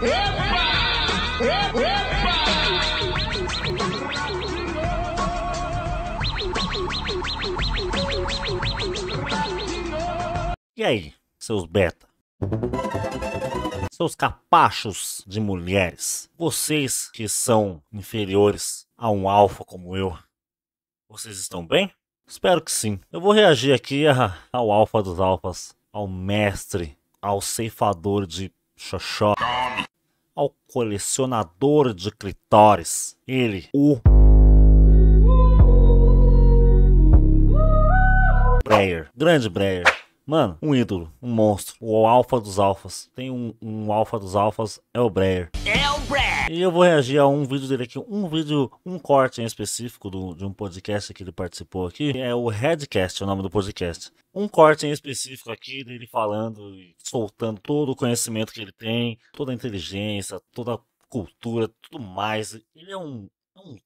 Opa! Opa! E aí, seus beta? Seus capachos de mulheres, vocês que são inferiores a um alfa como eu, vocês estão bem? Espero que sim. Eu vou reagir aqui a, ao alfa dos alfas, ao mestre, ao ceifador de xoxó, ao colecionador de clitóris, ele, o Breyer, grande Breyer. Mano, um ídolo, um monstro, o alfa dos alfas. Tem um, um alfa dos alfas, é o Breyer. É o Breyer! E eu vou reagir a um vídeo dele aqui, um vídeo, um corte em específico do, de um podcast que ele participou aqui. É o Redcast, é o nome do podcast. Um corte em específico aqui dele falando e soltando todo o conhecimento que ele tem, toda a inteligência, toda a cultura, tudo mais. Ele é um, é um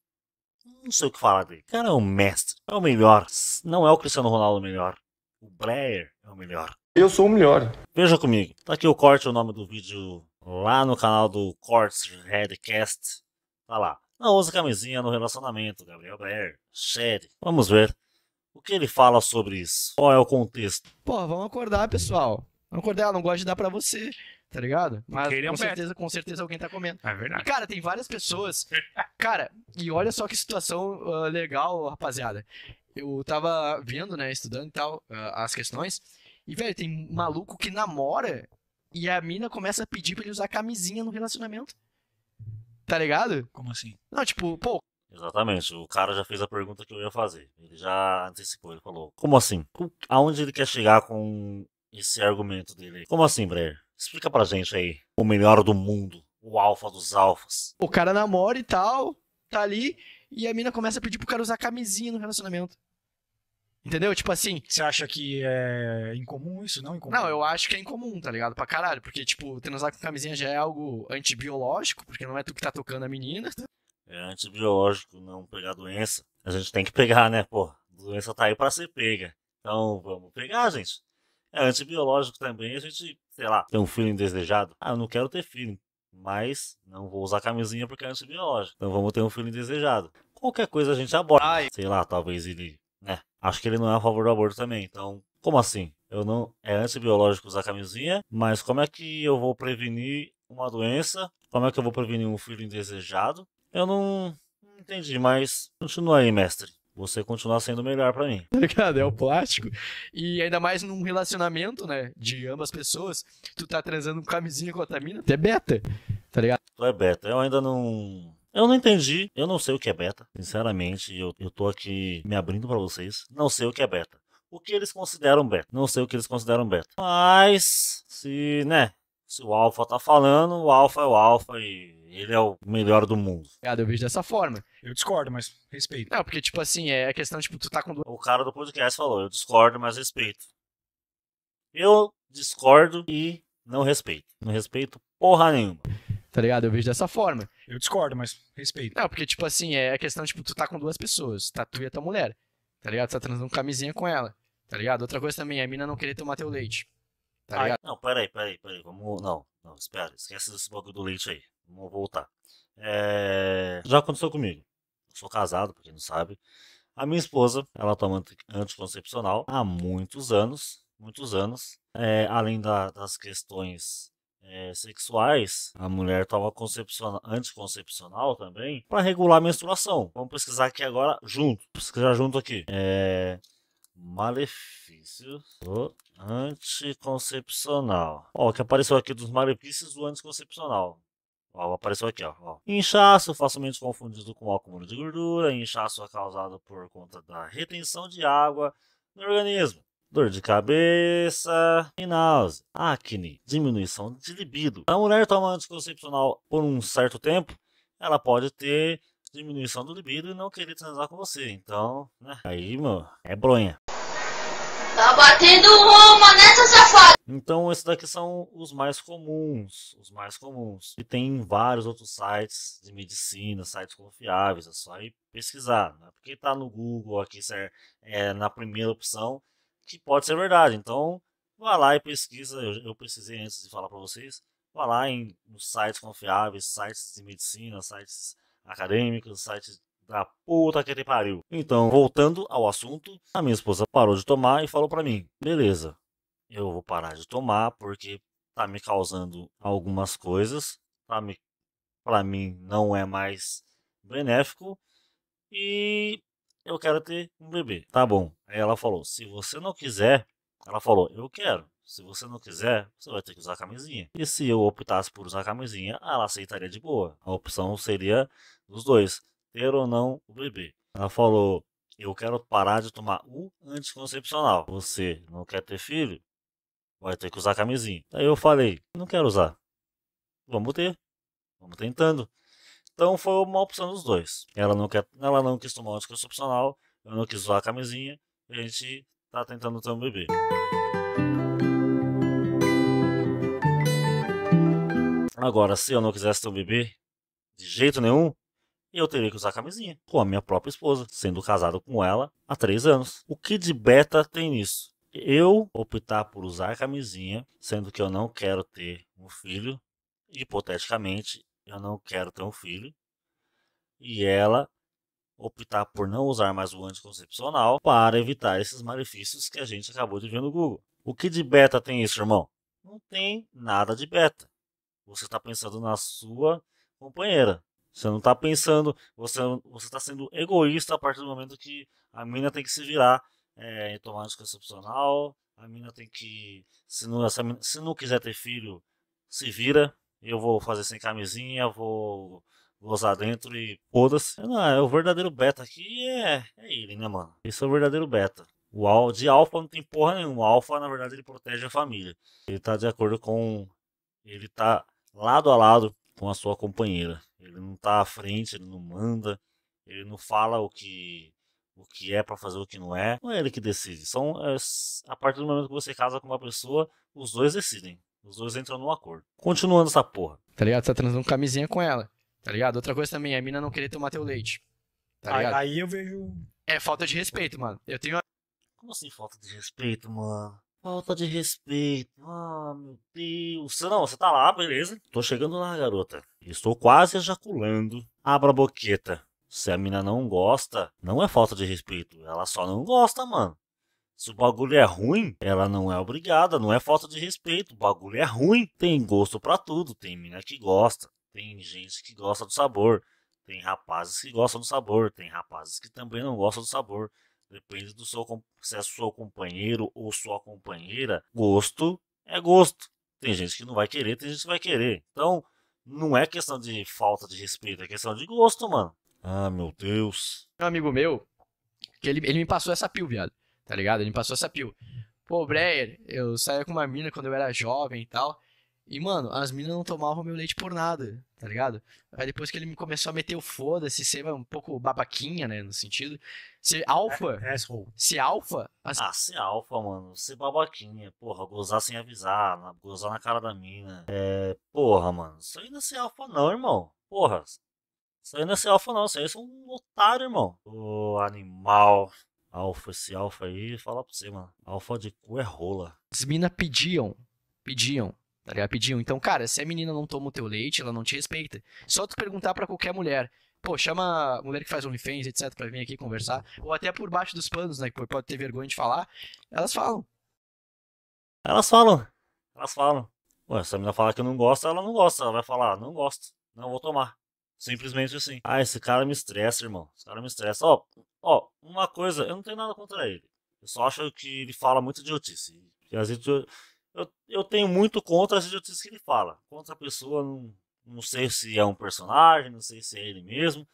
não sei o que falar dele. O cara é um mestre, é o melhor. Não é o Cristiano Ronaldo o melhor. O Blair é o melhor. Eu sou o melhor. Veja comigo. Tá aqui o corte, o nome do vídeo lá no canal do Cortes Redcast. Tá lá. Não usa camisinha no relacionamento, Gabriel Baer. Sério. Vamos ver o que ele fala sobre isso. Qual é o contexto? Pô, vamos acordar, pessoal. Vamos acordar, não gosto de dar pra você. Tá ligado? Mas ele é com certeza, com certeza alguém tá comendo. É verdade. E, cara, tem várias pessoas. Cara, e olha só que situação uh, legal, rapaziada. Eu tava vendo, né, estudando e tal, uh, as questões. E, velho, tem maluco que namora e a mina começa a pedir pra ele usar camisinha no relacionamento. Tá ligado? Como assim? Não, tipo, pô. Exatamente, o cara já fez a pergunta que eu ia fazer. Ele já antecipou, ele falou: Como assim? Aonde ele quer chegar com esse argumento dele? Como assim, Breyer? Explica pra gente aí. O melhor do mundo, o alfa dos alfas. O cara namora e tal, tá ali, e a mina começa a pedir pro cara usar camisinha no relacionamento. Entendeu? Tipo assim. Você acha que é incomum isso? Não, incomum. Não, eu acho que é incomum, tá ligado? Pra caralho. Porque, tipo, transar com camisinha já é algo antibiológico, porque não é tu que tá tocando a menina. É antibiológico não pegar doença. A gente tem que pegar, né? Pô, doença tá aí pra ser pega. Então vamos pegar, gente. É antibiológico também, a gente, sei lá, tem um filho indesejado. Ah, eu não quero ter filho. Mas não vou usar camisinha porque é antibiológico. Então vamos ter um filho indesejado. Qualquer coisa a gente aborda. Ai. Sei lá, talvez ele, né? acho que ele não é a favor do aborto também. Então, como assim? Eu não é antibiológico usar camisinha, mas como é que eu vou prevenir uma doença? Como é que eu vou prevenir um filho indesejado? Eu não, entendi, mas continua aí, mestre você continuar sendo melhor para mim. Obrigado, tá é o plástico. E ainda mais num relacionamento, né? De ambas pessoas, tu tá transando com camisinha com a tamina, tu é beta, tá ligado? Tu é beta. Eu ainda não. Eu não entendi, eu não sei o que é beta. Sinceramente, eu, eu tô aqui me abrindo para vocês. Não sei o que é beta. O que eles consideram beta? Não sei o que eles consideram beta. Mas, se, né? Se o alfa tá falando, o alfa é o alfa e ele é o melhor do mundo. Cara, eu vejo dessa forma. Eu discordo, mas respeito. Não, porque, tipo assim, é a questão, tipo, tu tá com... O cara do podcast falou, eu discordo, mas respeito. Eu discordo e não respeito. Não respeito porra nenhuma. Tá ligado? Eu vejo dessa forma. Eu discordo, mas respeito. Não, porque, tipo assim, é a questão, tipo, tu tá com duas pessoas, tá tu e a tua mulher. Tá ligado? Tu tá transando camisinha com ela. Tá ligado? Outra coisa também, a mina não querer tomar teu leite. Tá ligado? Ai, não, peraí, peraí, peraí. Vamos. Não, não, espera. Esquece esse bagulho do leite aí. Vamos voltar. É... Já aconteceu comigo. Eu sou casado, pra quem não sabe. A minha esposa, ela é toma anticoncepcional há muitos anos. Muitos anos. É, além da, das questões é, sexuais, a mulher toma anticoncepcional também, para regular a menstruação. Vamos pesquisar aqui agora junto. Pesquisar junto aqui. É, eh, malefício do anticoncepcional. Ó, o que apareceu aqui dos malefícios do anticoncepcional. Ó, apareceu aqui, ó, ó. Inchaço facilmente confundido com acúmulo de gordura. Inchaço é causado por conta da retenção de água no organismo dor de cabeça e náusea, acne, diminuição de libido. A mulher toma anticoncepcional por um certo tempo, ela pode ter diminuição do libido e não querer transar com você. Então, né? Aí, mano, é bronha. Tá batendo uma nessa safada! Então, esses daqui são os mais comuns. Os mais comuns. E tem vários outros sites de medicina, sites confiáveis. É só ir pesquisar. Né? Porque tá no Google aqui, é, é na primeira opção que pode ser verdade. Então, vá lá e pesquisa. Eu, eu precisei antes de falar para vocês. Vá lá em nos sites confiáveis, sites de medicina, sites acadêmicos, sites da puta que ele pariu. Então, voltando ao assunto, a minha esposa parou de tomar e falou para mim: beleza, eu vou parar de tomar porque tá me causando algumas coisas, tá me, pra mim não é mais benéfico e eu quero ter um bebê. Tá bom, ela falou: se você não quiser, ela falou: eu quero. Se você não quiser, você vai ter que usar camisinha. E se eu optasse por usar camisinha, ela aceitaria de boa. A opção seria dos dois, ter ou não o bebê. Ela falou: eu quero parar de tomar o anticoncepcional. Você não quer ter filho? Vai ter que usar camisinha. Aí eu falei: não quero usar. Vamos ter. Vamos tentando. Então foi uma opção dos dois. Ela não, quer, ela não quis tomar o anticoncepcional, eu não quis usar a camisinha a gente está tentando ter um bebê. Agora, se eu não quisesse ter um bebê, de jeito nenhum, eu teria que usar camisinha com a minha própria esposa, sendo casado com ela há três anos. O que de beta tem nisso? Eu optar por usar camisinha, sendo que eu não quero ter um filho, hipoteticamente, eu não quero ter um filho, e ela optar por não usar mais o anticoncepcional para evitar esses malefícios que a gente acabou de ver no Google. O que de beta tem isso, irmão? Não tem nada de beta. Você está pensando na sua companheira. Você não está pensando, você está sendo egoísta a partir do momento que a mina tem que se virar é, eh, em tomar anticoncepcional, a mina tem que, se não, se não quiser ter filho, se vira. Eu vou fazer sem camisinha, vou vou usar dentro e foda-se. Não, é o verdadeiro beta aqui é, é ele, né, mano? Esse é o verdadeiro beta. O al, de alfa não tem porra nenhuma. O alfa, na verdade, ele protege a família. Ele tá de acordo com. Ele tá lado a lado com a sua companheira. Ele não tá à frente, ele não manda, ele não fala o que o que é para fazer o que não é. Não é ele que decide. São é, a partir do momento que você casa com uma pessoa, os dois decidem. Os dois entram num acordo. Continuando essa porra. Tá ligado? Você tá transando camisinha com ela. Tá ligado? Outra coisa também é a mina não querer tomar teu leite. Tá ligado? aí eu vejo. É falta de respeito, mano. Eu tenho. Como assim falta de respeito, mano? Falta de respeito. Ah, meu Deus. Não, você tá lá, beleza. Tô chegando lá, garota. Estou quase ejaculando. Abra a boqueta. Se a mina não gosta, não é falta de respeito. Ela só não gosta, mano. Se o bagulho é ruim, ela não é obrigada, não é falta de respeito. O bagulho é ruim. Tem gosto para tudo. Tem mina que gosta, tem gente que gosta do sabor, tem rapazes que gostam do sabor, tem rapazes que também não gostam do sabor. Depende do seu se é seu companheiro ou sua companheira. Gosto é gosto. Tem gente que não vai querer, tem gente que vai querer. Então, não é questão de falta de respeito, é questão de gosto, mano. Ah, meu Deus. Um amigo meu, que ele, ele me passou essa pil, viado. Tá ligado? Ele me passou essa pil. Pô, Breyer, eu saía com uma mina quando eu era jovem e tal. E, mano, as meninas não tomavam meu leite por nada, tá ligado? Aí depois que ele me começou a meter o foda-se, ser um pouco babaquinha, né? No sentido. Ser alfa. É, é ser alfa. As... Ah, ser alfa, mano. Ser babaquinha. Porra, gozar sem avisar. Gozar na cara da mina. É. Porra, mano. Isso aí não é ser alfa, não, irmão. Porra. Isso aí não é ser alfa, não. Isso aí é um otário, irmão. Ô, animal. Alfa, esse alfa aí, fala pra você, mano. Alfa de cu é rola. As minas pediam. Pediam Tá ligado? Pediu. Então, cara, se a menina não toma o teu leite, ela não te respeita. Só tu perguntar para qualquer mulher. Pô, chama a mulher que faz OnlyFans, etc, pra vir aqui conversar. Ou até por baixo dos panos, né? Que pode ter vergonha de falar. Elas falam. Elas falam. Elas falam. Ué, se a menina falar que não gosta, ela não gosta. Ela vai falar, ah, não gosto. Não vou tomar. Simplesmente assim. Ah, esse cara me estressa, irmão. Esse cara me estressa. Ó, ó, uma coisa, eu não tenho nada contra ele. Eu só acho que ele fala muito de notícia. E às vezes eu, eu tenho muito contra as notícias que ele fala. Contra a pessoa, não, não sei se é um personagem, não sei se é ele mesmo.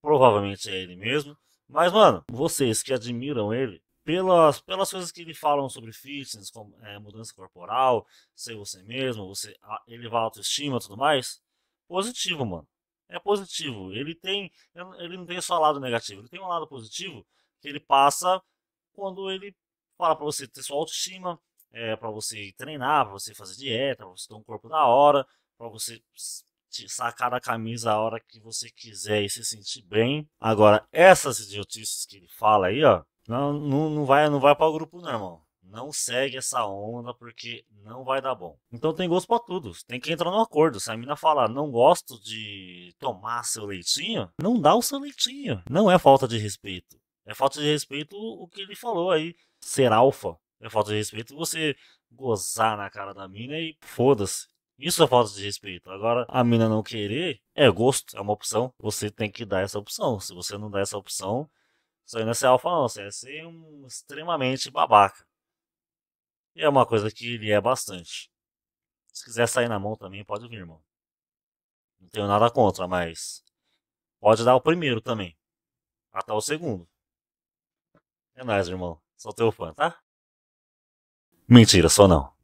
Provavelmente é ele mesmo. Mas, mano, vocês que admiram ele, pelas, pelas coisas que ele fala sobre fitness, como, é, mudança corporal, ser você mesmo, você elevar a autoestima e tudo mais, positivo, mano. É positivo. Ele tem. Ele não tem só lado negativo, ele tem um lado positivo que ele passa quando ele fala pra você ter sua autoestima, é, eh, para você treinar, para você fazer dieta, para você ter um corpo da hora, para você sacar a camisa a hora que você quiser e se sentir bem. Agora, essas idiotices que ele fala aí, ó, não, não, não vai, não vai para o grupo, não, irmão. Não segue essa onda porque não vai dar bom. Então tem gosto para tudo. Tem que entrar no acordo. Se a mina falar, não gosto de tomar seu leitinho, não dá o seu leitinho. Não é falta de respeito. É falta de respeito o que ele falou aí. Ser alfa. É falta de respeito você gozar na cara da mina e foda-se. Isso é falta de respeito. Agora, a mina não querer é gosto, é uma opção. Você tem que dar essa opção. Se você não dá essa opção, você não é ser alfa, não. Você é ser um extremamente babaca. E é uma coisa que ele é bastante. Se quiser sair na mão também, pode vir, irmão. Não tenho nada contra, mas pode dar o primeiro também. Até o segundo. É nóis, irmão. Sou teu fã, tá? Mentira, só não.